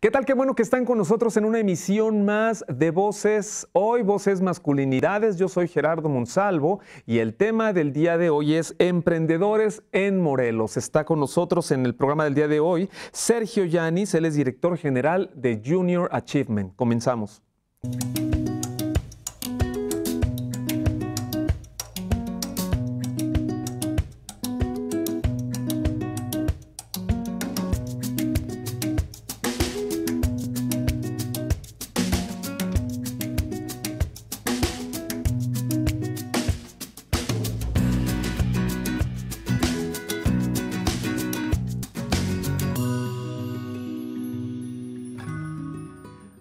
¿Qué tal? Qué bueno que están con nosotros en una emisión más de Voces Hoy, Voces Masculinidades. Yo soy Gerardo Monsalvo y el tema del día de hoy es Emprendedores en Morelos. Está con nosotros en el programa del día de hoy Sergio Yanis, él es director general de Junior Achievement. Comenzamos.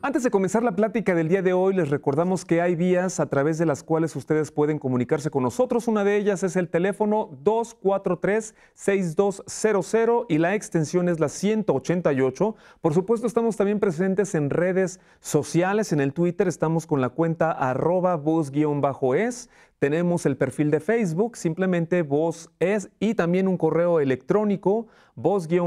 Antes de comenzar la plática del día de hoy, les recordamos que hay vías a través de las cuales ustedes pueden comunicarse con nosotros. Una de ellas es el teléfono 243-6200 y la extensión es la 188. Por supuesto, estamos también presentes en redes sociales. En el Twitter estamos con la cuenta arroba voz-es tenemos el perfil de Facebook, simplemente voz es, y también un correo electrónico, voz-es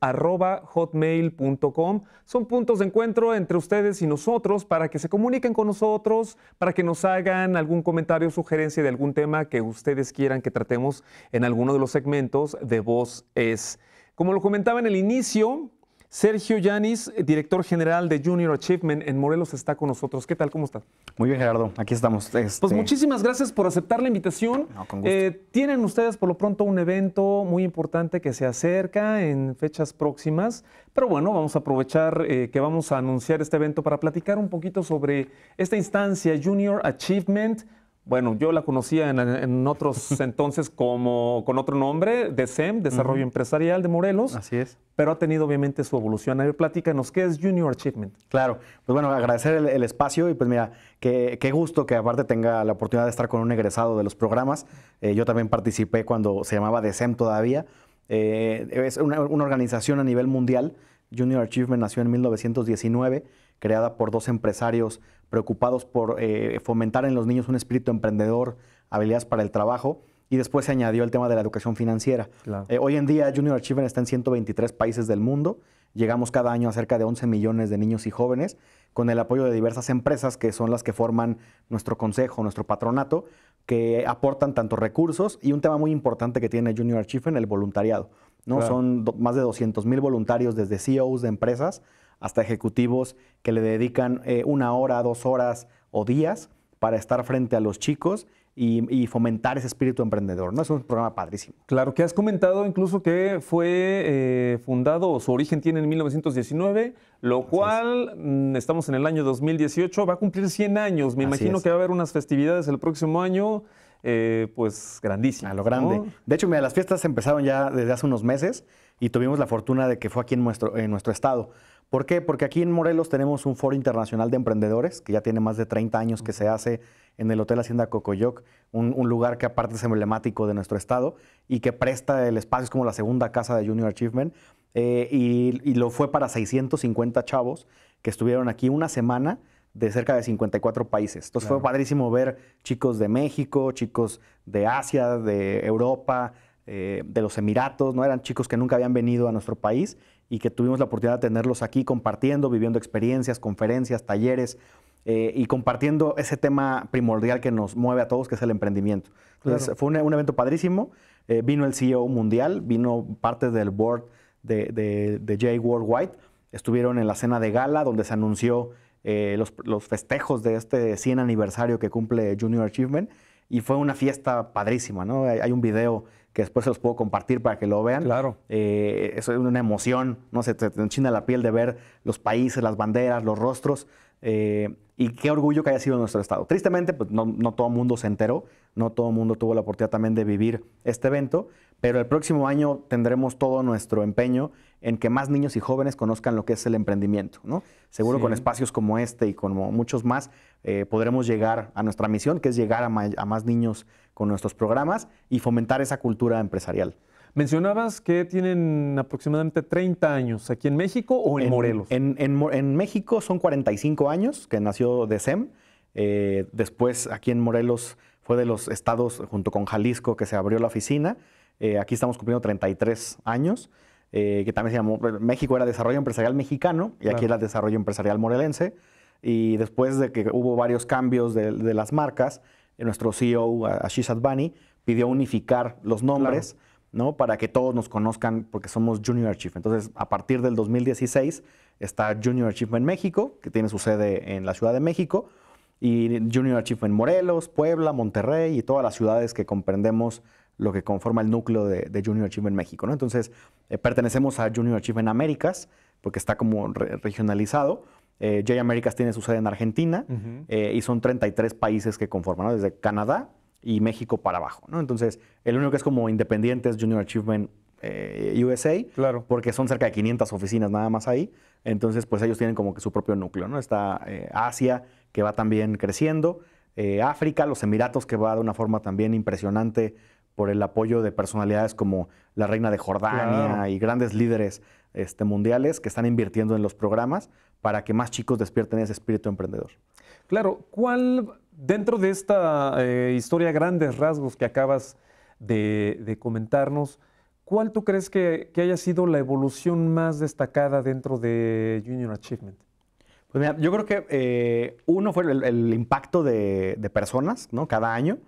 hotmail.com. Son puntos de encuentro entre ustedes y nosotros para que se comuniquen con nosotros, para que nos hagan algún comentario, sugerencia de algún tema que ustedes quieran que tratemos en alguno de los segmentos de voz es. Como lo comentaba en el inicio, Sergio Yanis, eh, director general de Junior Achievement en Morelos, está con nosotros. ¿Qué tal? ¿Cómo está? Muy bien, Gerardo. Aquí estamos. Este pues muchísimas gracias por aceptar la invitación. Eh, tienen ustedes por lo pronto un evento muy importante que se acerca en fechas próximas. Pero bueno, vamos a aprovechar eh, que vamos a anunciar este evento para platicar un poquito sobre esta instancia Junior Achievement. Bueno, yo la conocía en, otros entonces como con otro nombre, SEM, Desarrollo Empresarial de Morelos. Así es. Pero ha tenido obviamente su evolución. A ver, platícanos, ¿qué es Junior Achievement? Claro, pues bueno, agradecer el, espacio y pues mira, qué, gusto que aparte tenga la oportunidad de estar con un egresado de los programas. Eh, yo también participé cuando se llamaba SEM todavía. Eh, es una, una organización a nivel mundial. Junior Achievement nació en 1919 creada por dos empresarios preocupados por eh, fomentar en los niños un espíritu emprendedor, habilidades para el trabajo. Y después se añadió el tema de la educación financiera. Eh, hoy en día Junior Achievement está en 123 países del mundo. Llegamos cada año a cerca de 11 millones de niños y jóvenes con el apoyo de diversas empresas que son las que forman nuestro consejo, nuestro patronato, que aportan tantos recursos y un tema muy importante que tiene Junior Achievement, el voluntariado. ¿no? Son más de 200 mil voluntarios desde CEOs de empresas hasta ejecutivos que le dedican eh, una hora, dos horas o días para estar frente a los chicos y, fomentar ese espíritu emprendedor. ¿no? Es un programa padrísimo. Claro, que has comentado incluso que fue eh, fundado, su origen tiene en 1919, lo cual mm, estamos en el año 2018, va a cumplir 100 años. Me imagino que va a haber unas festividades el próximo año. Eh, pues grandísimas. A lo grande. De hecho, mira, las fiestas empezaron ya desde hace unos meses y tuvimos la fortuna de que fue aquí en nuestro, en nuestro estado. ¿Por qué? Porque aquí en Morelos tenemos un foro internacional de emprendedores que ya tiene más de 30 años que se hace en el Hotel Hacienda Cocoyoc, un, lugar que aparte es emblemático de nuestro estado y que presta el espacio, es como la segunda casa de Junior Achievement, eh, y, lo fue para 650 chavos que estuvieron aquí una semana de cerca de 54 países. Entonces fue padrísimo ver chicos de México, chicos de Asia, de Europa, eh, de los Emiratos, ¿no? Eran chicos que nunca habían venido a nuestro país y que tuvimos la oportunidad de tenerlos aquí compartiendo, viviendo experiencias, conferencias, talleres eh, y compartiendo ese tema primordial que nos mueve a todos, que es el emprendimiento. Entonces, fue un, evento padrísimo. Eh, vino el CEO mundial, vino parte del board de, de, de Jay Worldwide. Estuvieron en la cena de gala donde se anunció los, festejos de este 100 aniversario que cumple Junior Achievement. Y fue una fiesta padrísima, ¿no? hay un video que después se los puedo compartir para que lo vean. Claro. Eh, eso es una emoción, ¿no? Se te enchina la piel de ver los países, las banderas, los rostros. Eh, y qué orgullo que haya sido nuestro estado. Tristemente, pues no, todo el mundo se enteró, no todo el mundo tuvo la oportunidad también de vivir este evento, pero el próximo año tendremos todo nuestro empeño en que más niños y jóvenes conozcan lo que es el emprendimiento. ¿no? Seguro con espacios como este y como muchos más eh, podremos llegar a nuestra misión, que es llegar a, a más niños con nuestros programas y fomentar esa cultura empresarial. Mencionabas que tienen aproximadamente 30 años aquí en México o en, Morelos. En, en, México son 45 años que nació DECEM. Eh, después aquí en Morelos fue de los estados junto con Jalisco que se abrió la oficina. Eh, aquí estamos cumpliendo 33 años, eh, que también se llamó, México era Desarrollo Empresarial Mexicano y aquí era Desarrollo Empresarial Morelense. Y después de que hubo varios cambios de las marcas, eh, nuestro CEO, Ashish uh, Advani, pidió unificar los nombres, ¿no? Para que todos nos conozcan, porque somos Junior Chief. Entonces, a partir del 2016 está Junior en México, que tiene su sede en la Ciudad de México, y Junior en Morelos, Puebla, Monterrey y todas las ciudades que comprendemos lo que conforma el núcleo de, Junior Junior en México. ¿no? Entonces, eh, pertenecemos a Junior en Américas, porque está como regionalizado eh, J Americas tiene su sede en Argentina eh, y son 33 países que conforman, desde Canadá y México para abajo. Entonces, el único que es como independiente es Junior Achievement eh, USA, porque son cerca de 500 oficinas nada más ahí. Entonces, pues ellos tienen como que su propio núcleo. ¿no? Está eh, Asia, que va también creciendo, África, los Emiratos, que va de una forma también impresionante por el apoyo de personalidades como la reina de Jordania y grandes líderes este, mundiales que están invirtiendo en los programas para que más chicos despierten ese espíritu emprendedor. Claro, ¿cuál dentro de esta eh, historia grandes rasgos que acabas de, comentarnos, cuál tú crees que, haya sido la evolución más destacada dentro de Junior Achievement? Pues mira, yo creo que eh, uno fue el, impacto de, personas, ¿no? Cada año.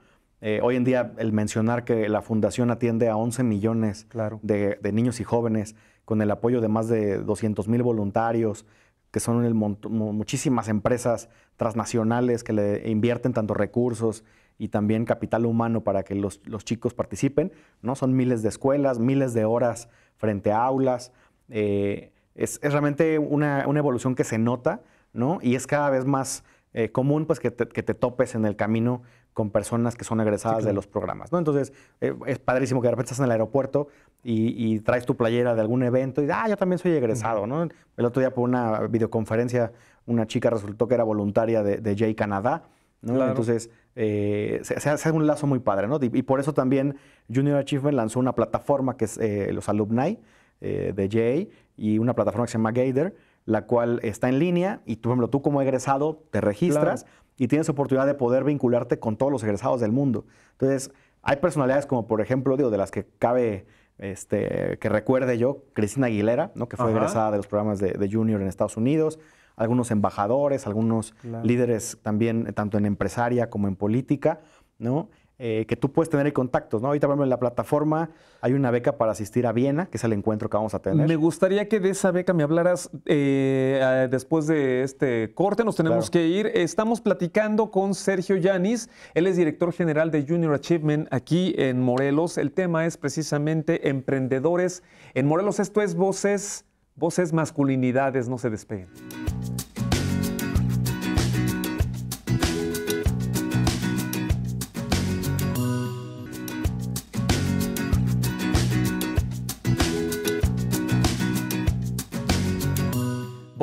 Eh, hoy en día, el mencionar que la fundación atiende a 11 millones de, de, niños y jóvenes con el apoyo de más de 200 mil voluntarios, que son muchísimas empresas transnacionales que le invierten tantos recursos y también capital humano para que los, chicos participen, ¿no? Son miles de escuelas, miles de horas frente a aulas. Eh, es, realmente una, evolución que se nota, ¿no? Y es cada vez más eh, común pues que te, topes en el camino con personas que son egresadas de los programas, ¿no? Entonces, eh, es padrísimo que de repente estás en el aeropuerto y, traes tu playera de algún evento y, ah, yo también soy egresado, ¿no? El otro día por una videoconferencia una chica resultó que era voluntaria de, J Jay Canadá, Entonces, eh, se, hace un lazo muy padre, ¿no? Y, por eso también Junior Achievement lanzó una plataforma que es los alumni de J y una plataforma que se llama Gator, la cual está en línea y tú, por ejemplo, tú como egresado te registras y tienes oportunidad de poder vincularte con todos los egresados del mundo. Entonces, hay personalidades como, por ejemplo, digo, de las que cabe este, que recuerde yo, Cristina Aguilera, ¿no? que fue egresada de los programas de, Junior en Estados Unidos, algunos embajadores, algunos líderes también, tanto en empresaria como en política, ¿no? Eh, que tú puedes tener contactos, ¿no? Ahorita, por en la plataforma hay una beca para asistir a Viena, que es el encuentro que vamos a tener. Me gustaría que de esa beca me hablaras eh, después de este corte, nos tenemos que ir. Estamos platicando con Sergio Yanis, él es director general de Junior Achievement aquí en Morelos. El tema es precisamente emprendedores en Morelos. Esto es voces, voces masculinidades, no se despeguen.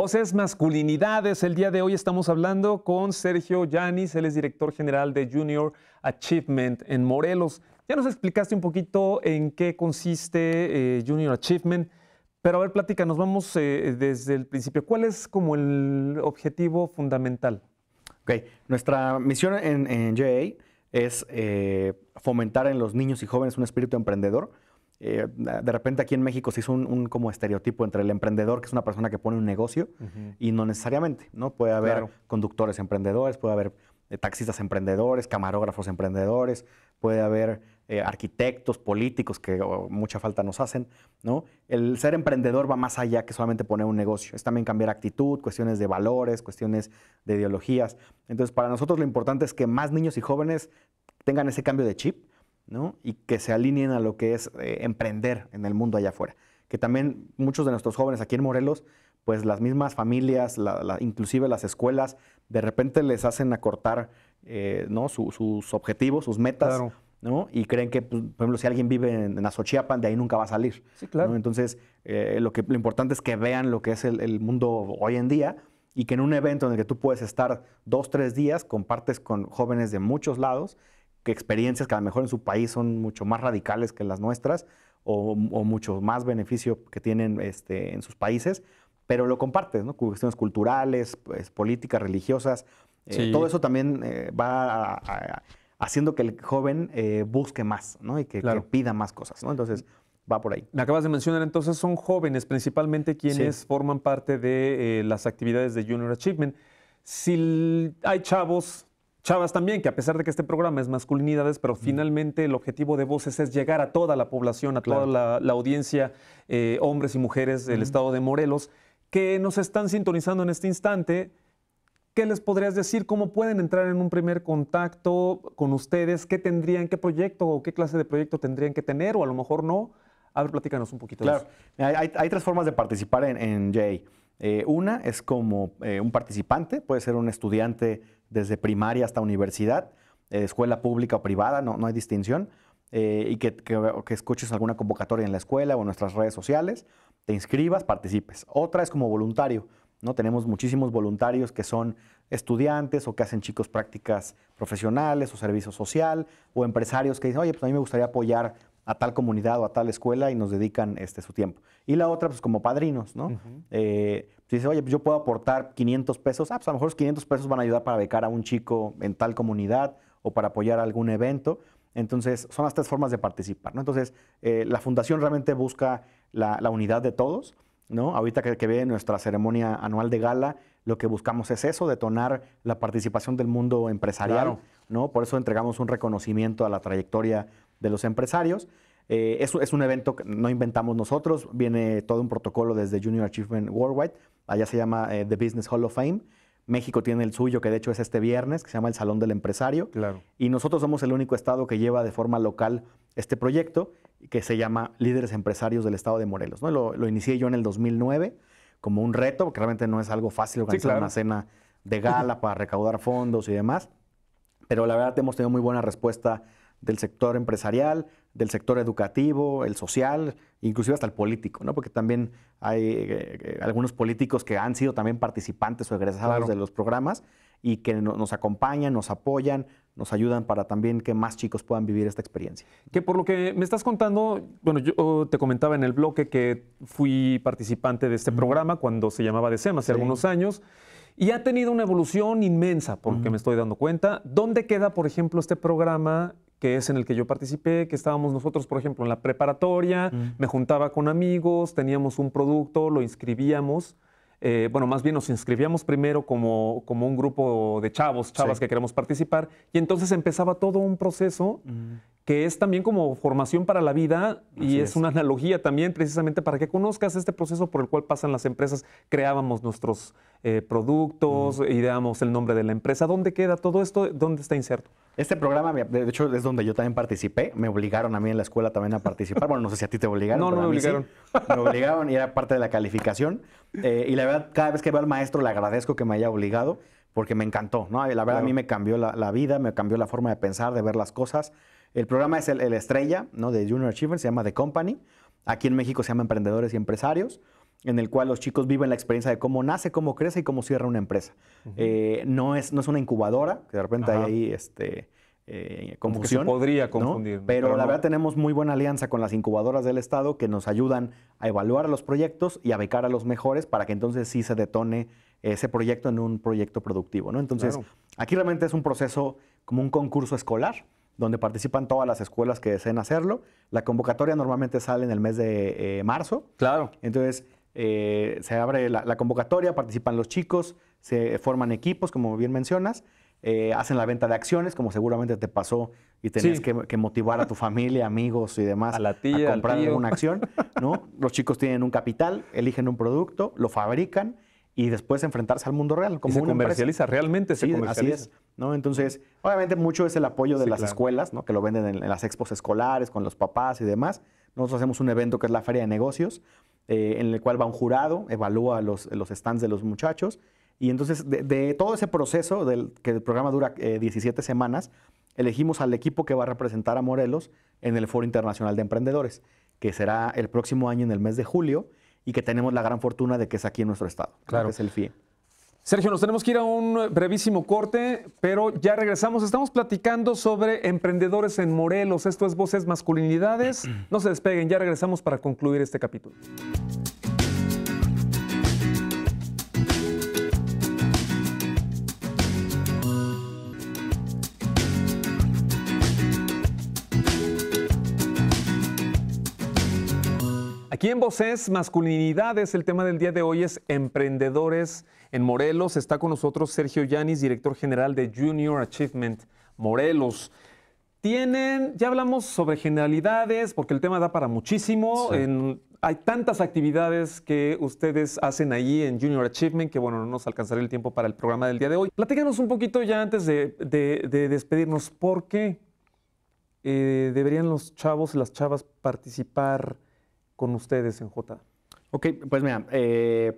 Entonces, Masculinidades. El día de hoy estamos hablando con Sergio Yanis, él es director general de Junior Achievement en Morelos. Ya nos explicaste un poquito en qué consiste eh, Junior Achievement, pero a ver, plática, nos vamos eh, desde el principio. ¿Cuál es como el objetivo fundamental? Ok, nuestra misión en, en JA es eh, fomentar en los niños y jóvenes un espíritu emprendedor eh, de repente aquí en México se hizo un, como estereotipo entre el emprendedor, que es una persona que pone un negocio, y no necesariamente, ¿no? Puede haber conductores emprendedores, puede haber eh, taxistas emprendedores, camarógrafos emprendedores, puede haber eh, arquitectos, políticos, que mucha falta nos hacen, ¿no? El ser emprendedor va más allá que solamente poner un negocio, es también cambiar actitud, cuestiones de valores, cuestiones de ideologías. Entonces, para nosotros lo importante es que más niños y jóvenes tengan ese cambio de chip y que se alineen a lo que es eh, emprender en el mundo allá afuera. Que también muchos de nuestros jóvenes aquí en Morelos, pues las mismas familias, inclusive las escuelas, de repente les hacen acortar eh, ¿no? sus objetivos, sus metas. ¿no? Y creen que, pues, por ejemplo, si alguien vive en, en, de ahí nunca va a salir. Sí, claro. Entonces, eh, lo, que, importante es que vean lo que es el, el, mundo hoy en día y que en un evento en el que tú puedes estar dos, tres días, compartes con jóvenes de muchos lados experiencias que a lo mejor en su país son mucho más radicales que las nuestras o, mucho más beneficio que tienen este, en sus países, pero lo compartes, ¿no? Cuestiones culturales, pues, políticas, religiosas. Eh, todo eso también eh, va haciendo que el joven eh, busque más, ¿no? Y que, pida más cosas, ¿no? Entonces, va por ahí. Me acabas de mencionar, entonces, son jóvenes principalmente quienes forman parte de las actividades de Junior Achievement. Si hay chavos chavas también, que a pesar de que este programa es masculinidades, pero finalmente el objetivo de Voces es llegar a toda la población, a toda la, audiencia, eh, hombres y mujeres del estado de Morelos, que nos están sintonizando en este instante. ¿Qué les podrías decir? ¿Cómo pueden entrar en un primer contacto con ustedes? ¿Qué tendrían, qué proyecto o qué clase de proyecto tendrían que tener o a lo mejor no? A ver, platícanos un poquito claro. Hay, tres formas de participar en, J. Jay. Eh, una es como eh, un participante, puede ser un estudiante desde primaria hasta universidad, eh, escuela pública o privada, no, no hay distinción, eh, y que, que, escuches alguna convocatoria en la escuela o en nuestras redes sociales, te inscribas, participes. Otra es como voluntario, ¿no? Tenemos muchísimos voluntarios que son estudiantes o que hacen chicos prácticas profesionales o servicio social o empresarios que dicen, oye, pues a mí me gustaría apoyar a tal comunidad o a tal escuela y nos dedican este, su tiempo. Y la otra, pues como padrinos, ¿no? Si oye, pues, yo puedo aportar 500 pesos, ah, pues, a lo mejor los 500 pesos van a ayudar para becar a un chico en tal comunidad o para apoyar algún evento. Entonces, son las tres formas de participar. ¿no? Entonces, eh, la fundación realmente busca la, unidad de todos. ¿no? Ahorita que, que ve nuestra ceremonia anual de gala, lo que buscamos es eso, detonar la participación del mundo empresarial. ¿no? Por eso entregamos un reconocimiento a la trayectoria de los empresarios. Eh, es, un evento que no inventamos nosotros, viene todo un protocolo desde Junior Achievement Worldwide, allá se llama eh, The Business Hall of Fame. México tiene el suyo, que de hecho es este viernes, que se llama el Salón del Empresario. Claro. Y nosotros somos el único estado que lleva de forma local este proyecto, que se llama Líderes Empresarios del Estado de Morelos. ¿no? Lo, inicié yo en el 2009 como un reto, porque realmente no es algo fácil organizar una cena de gala para recaudar fondos y demás. Pero la verdad hemos tenido muy buena respuesta del sector empresarial, del sector educativo, el social, inclusive hasta el político, ¿no? Porque también hay eh, eh, algunos políticos que han sido también participantes o egresados de los programas y que nos acompañan, nos apoyan, nos ayudan para también que más chicos puedan vivir esta experiencia. Que por lo que me estás contando, bueno, yo te comentaba en el bloque que fui participante de este programa cuando se llamaba DECEM hace algunos años. Y ha tenido una evolución inmensa, porque me estoy dando cuenta. ¿Dónde queda, por ejemplo, este programa que es en el que yo participé, que estábamos nosotros, por ejemplo, en la preparatoria, me juntaba con amigos, teníamos un producto, lo inscribíamos eh, bueno, más bien nos inscribíamos primero como, como un grupo de chavos, chavas que queremos participar, y entonces empezaba todo un proceso que es también como formación para la vida y es, una analogía también precisamente para que conozcas este proceso por el cual pasan las empresas. Creábamos nuestros eh, productos, y el nombre de la empresa. ¿Dónde queda todo esto? ¿Dónde está inserto? Este programa, de hecho, es donde yo también participé. Me obligaron a mí en la escuela también a participar. Bueno, no sé si a ti te obligaron. No, no me obligaron. Me obligaron y era parte de la calificación. Eh, y cada vez que veo al maestro le agradezco que me haya obligado, porque me encantó, ¿no? La verdad, a mí me cambió la, vida, me cambió la forma de pensar, de ver las cosas. El programa es el, estrella, ¿no? De Junior Achievement, se llama The Company. Aquí en México se llama Emprendedores y Empresarios en el cual los chicos viven la experiencia de cómo nace, cómo crece y cómo cierra una empresa. Eh, no, es, no es una incubadora, que de repente hay ahí este, eh, confusión. se podría confundir. Pero, la verdad tenemos muy buena alianza con las incubadoras del Estado que nos ayudan a evaluar los proyectos y a becar a los mejores para que entonces sí se detone ese proyecto en un proyecto productivo. Entonces, aquí realmente es un proceso como un concurso escolar donde participan todas las escuelas que deseen hacerlo. La convocatoria normalmente sale en el mes de eh, marzo. Claro. Entonces, eh, se abre la convocatoria, participan los chicos, se forman equipos, como bien mencionas, eh, hacen la venta de acciones, como seguramente te pasó y tenías que, motivar a tu familia, amigos y demás a, comprar alguna acción, ¿no? Los chicos tienen un capital, eligen un producto, lo fabrican y después enfrentarse al mundo real. Como se comercializa, realmente se comercializa. ¿no? Entonces, obviamente mucho es el apoyo de las escuelas, Que lo venden en, las expos escolares, con los papás y demás. Nosotros hacemos un evento que es la Feria de Negocios, eh, en el cual va un jurado, evalúa los, los stands de los muchachos y entonces, de, todo ese proceso, que el programa dura 17 eh, semanas, elegimos al equipo que va a representar a Morelos en el Foro Internacional de Emprendedores, que será el próximo año en el mes de julio y que tenemos la gran fortuna de que es aquí en nuestro estado, claro. que es el FIE. Sergio, nos tenemos que ir a un brevísimo corte, pero ya regresamos. Estamos platicando sobre emprendedores en Morelos. Esto es Voces Masculinidades. No se despeguen, ya regresamos para concluir este capítulo. Aquí en Voces, Masculinidades, el tema del día de hoy es Emprendedores en Morelos. Está con nosotros Sergio Yanis, director general de Junior Achievement Morelos. Tienen, ya hablamos sobre generalidades, porque el tema da para muchísimo. hay tantas actividades que ustedes hacen ahí en Junior Achievement que, bueno, no nos alcanzará el tiempo para el programa del día de hoy. Platícanos un poquito ya antes de, despedirnos, ¿por qué eh, deberían los chavos y las chavas participar? con ustedes en J? Ok, pues mira, yo eh,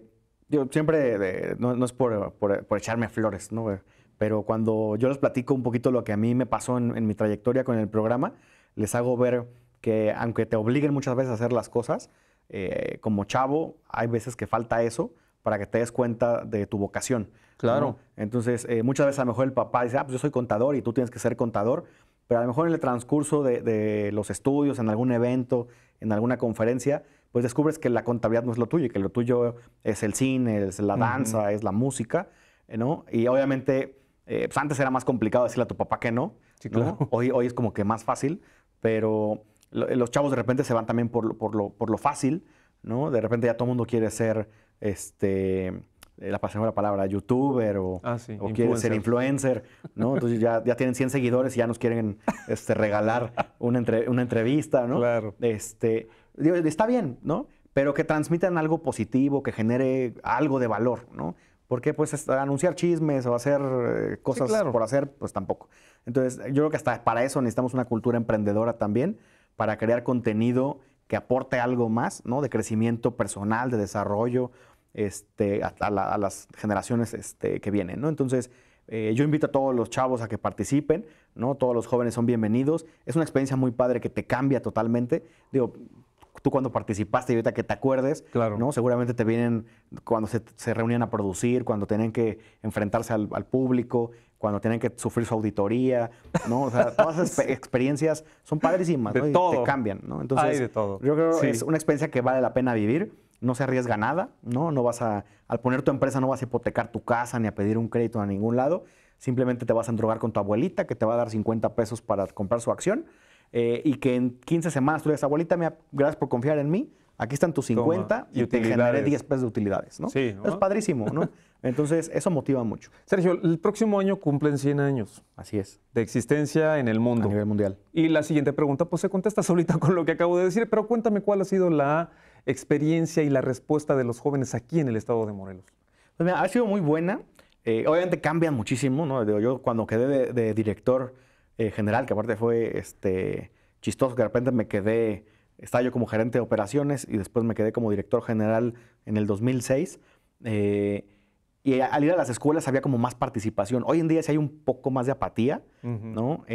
siempre, no, es por, por, echarme flores, ¿no? pero cuando yo les platico un poquito lo que a mí me pasó en, mi trayectoria con el programa, les hago ver que aunque te obliguen muchas veces a hacer las cosas, eh, como chavo hay veces que falta eso para que te des cuenta de tu vocación. Claro. Entonces, eh, muchas veces a lo mejor el papá dice, ah, pues yo soy contador y tú tienes que ser contador, pero a lo mejor en el transcurso de, de los estudios, en algún evento, en alguna conferencia, pues descubres que la contabilidad no es lo tuyo y que lo tuyo es el cine, es la danza, es la música, ¿no? Y obviamente, eh, pues antes era más complicado decirle a tu papá que no. Hoy, hoy es como que más fácil, pero los chavos de repente se van también por, por, lo, por lo fácil, ¿no? De repente ya todo el mundo quiere ser, este, eh, la de la palabra, youtuber o, ah, quieren ser influencer, ¿no? Entonces ya, ya, tienen 100 seguidores y ya nos quieren este, regalar una, una entrevista, ¿no? Este, está bien, ¿no? Pero que transmitan algo positivo, que genere algo de valor, ¿no? Porque pues anunciar chismes o hacer eh, cosas por hacer, pues tampoco. Entonces yo creo que hasta para eso necesitamos una cultura emprendedora también, para crear contenido que aporte algo más, ¿no? De crecimiento personal, de desarrollo, este, a, las generaciones este, que vienen. ¿no? Entonces, eh, yo invito a todos los chavos a que participen, ¿no? todos los jóvenes son bienvenidos. Es una experiencia muy padre que te cambia totalmente. Digo, tú cuando participaste y ahorita que te acuerdes, ¿no? seguramente te vienen cuando se, se, reunían a producir, cuando tienen que enfrentarse al, público, cuando tienen que sufrir su auditoría, ¿no? O sea, todas esas experiencias son padrísimas, Y te cambian, ¿no? Entonces, yo creo que es una experiencia que vale la pena vivir no se arriesga nada, ¿no? No vas a, al poner tu empresa no vas a hipotecar tu casa ni a pedir un crédito a ningún lado, simplemente te vas a endrogar con tu abuelita que te va a dar 50 pesos para comprar su acción eh, y que en 15 semanas tú le dices, abuelita, me gracias por confiar en mí, aquí están tus 50 y te generé 10 pesos de utilidades, ¿no? Es padrísimo, ¿no? Entonces, eso motiva mucho. Sergio, el próximo año cumplen 100 años. Así es. De existencia en el mundo. A nivel mundial. Y la siguiente pregunta, pues se contesta solita con lo que acabo de decir, pero cuéntame cuál ha sido la experiencia y la respuesta de los jóvenes aquí en el estado de Morelos? Pues ha sido muy buena. Eh, obviamente cambian muchísimo, ¿no? Yo cuando quedé de, director eh, general, que aparte fue este, chistoso, que de repente me quedé, estaba yo como gerente de operaciones y después me quedé como director general en el 2006. Eh, y al ir a las escuelas había como más participación. Hoy en día sí hay un poco más de apatía, ¿no?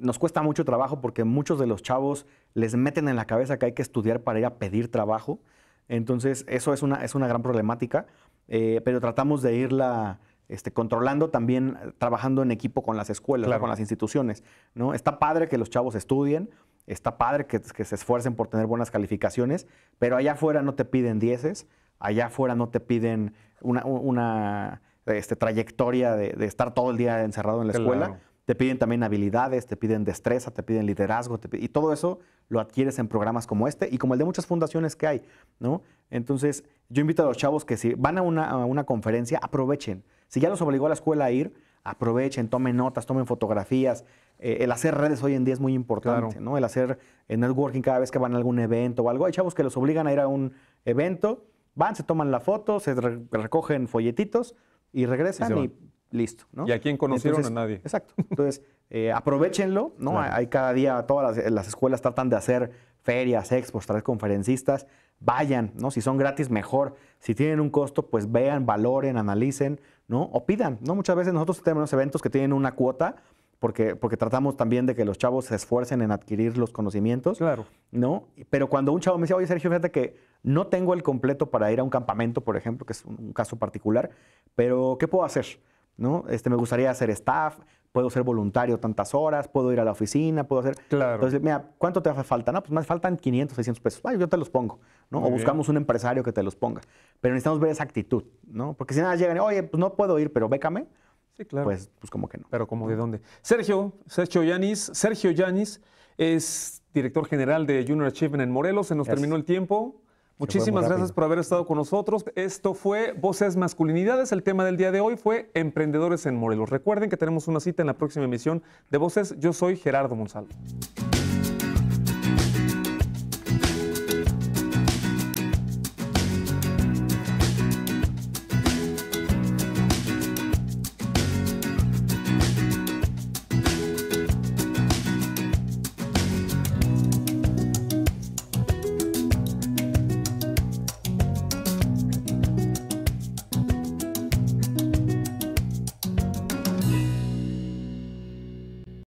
nos cuesta mucho trabajo porque muchos de los chavos les meten en la cabeza que hay que estudiar para ir a pedir trabajo. Entonces, eso es una, es una gran problemática, eh, pero tratamos de irla este, controlando también, trabajando en equipo con las escuelas, con las instituciones. ¿no? Está padre que los chavos estudien, está padre que, se esfuercen por tener buenas calificaciones, pero allá afuera no te piden dieces, allá afuera no te piden una, este, trayectoria de, estar todo el día encerrado en la escuela te piden también habilidades, te piden destreza, te piden liderazgo, y todo eso lo adquieres en programas como este y como el de muchas fundaciones que hay, ¿no? Entonces, yo invito a los chavos que si van a una, conferencia, aprovechen. Si ya los obligó a la escuela a ir, aprovechen, tomen notas, tomen fotografías. Eh, el hacer redes hoy en día es muy importante, ¿no? El hacer networking cada vez que van a algún evento o algo. Hay chavos que los obligan a ir a un evento, van, se toman la foto, se recogen folletitos y regresan y, listo. ¿no? ¿Y a quién conocieron? a nadie. Exacto. Entonces, eh, aprovechenlo, ¿no? Hay cada día, todas eh, las, escuelas tratan de hacer ferias, expos, traer conferencistas. Vayan, ¿no? Si son gratis, mejor. Si tienen un costo, pues vean, valoren, analicen, ¿no? O pidan, ¿no? Muchas veces nosotros tenemos eventos que tienen una cuota, porque, porque, tratamos también de que los chavos se esfuercen en adquirir los conocimientos. Claro. ¿No? Pero cuando un chavo me dice, oye, Sergio, fíjate que no tengo el completo para ir a un campamento, por ejemplo, que es un caso particular, pero ¿qué puedo hacer? ¿no? Este, me gustaría ser staff, puedo ser voluntario tantas horas, puedo ir a la oficina, puedo hacer... Claro. Entonces, mira, ¿cuánto te hace falta? No, pues más faltan 500, 600 pesos. yo te los pongo, ¿no? o buscamos un empresario que te los ponga. Pero necesitamos ver esa actitud, ¿no? Porque si nada llegan, oye, pues no puedo ir, pero bécame. Sí, claro. Pues, pues como que no. Pero como de dónde. Sergio, Sergio Yanis, Sergio Yanis es director general de Junior Achievement en Morelos. Se nos terminó el tiempo. Muchísimas gracias por haber estado con nosotros. Esto fue Voces Masculinidades. El tema del día de hoy fue Emprendedores en Morelos. Recuerden que tenemos una cita en la próxima emisión de Voces. Yo soy Gerardo Monsalvo.